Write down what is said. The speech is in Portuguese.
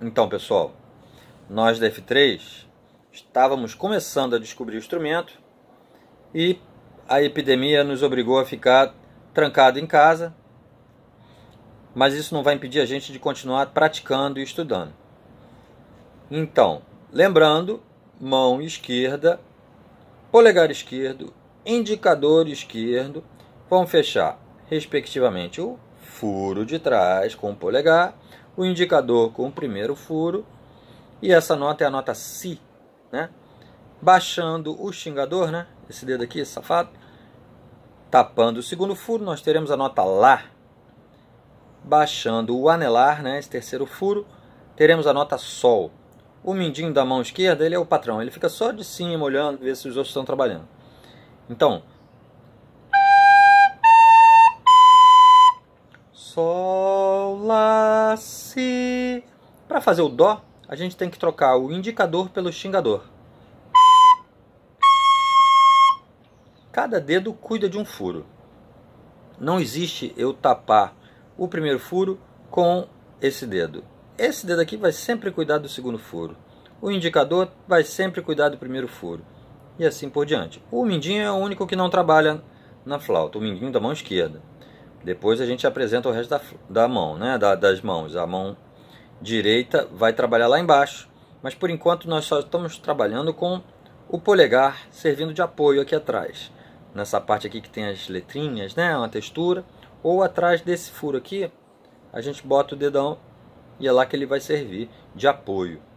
Então, pessoal, nós da F3 estávamos começando a descobrir o instrumento e a epidemia nos obrigou a ficar trancado em casa, mas isso não vai impedir a gente de continuar praticando e estudando. Então, lembrando, mão esquerda, polegar esquerdo, indicador esquerdo vão fechar, respectivamente, o furo de trás com o polegar, o indicador com o primeiro furo, e essa nota é a nota Si, né? Baixando o xingador, né? Esse dedo aqui, safado. Tapando o segundo furo, nós teremos a nota Lá. Baixando o anelar, né? Esse terceiro furo, teremos a nota Sol. O mindinho da mão esquerda, ele é o patrão, ele fica só de cima olhando, ver se os outros estão trabalhando. Então, Sol, Lá, Si. Para fazer o Dó, a gente tem que trocar o indicador pelo xingador. Cada dedo cuida de um furo. Não existe eu tapar o primeiro furo com esse dedo. Esse dedo aqui vai sempre cuidar do segundo furo. O indicador vai sempre cuidar do primeiro furo. E assim por diante. O mindinho é o único que não trabalha na flauta, o mindinho da mão esquerda. Depois a gente apresenta o resto da, da mão, né? Da, das mãos. A mão direita vai trabalhar lá embaixo, mas por enquanto nós só estamos trabalhando com o polegar servindo de apoio aqui atrás. Nessa parte aqui que tem as letrinhas, né? Uma textura. Ou atrás desse furo aqui, a gente bota o dedão e é lá que ele vai servir de apoio.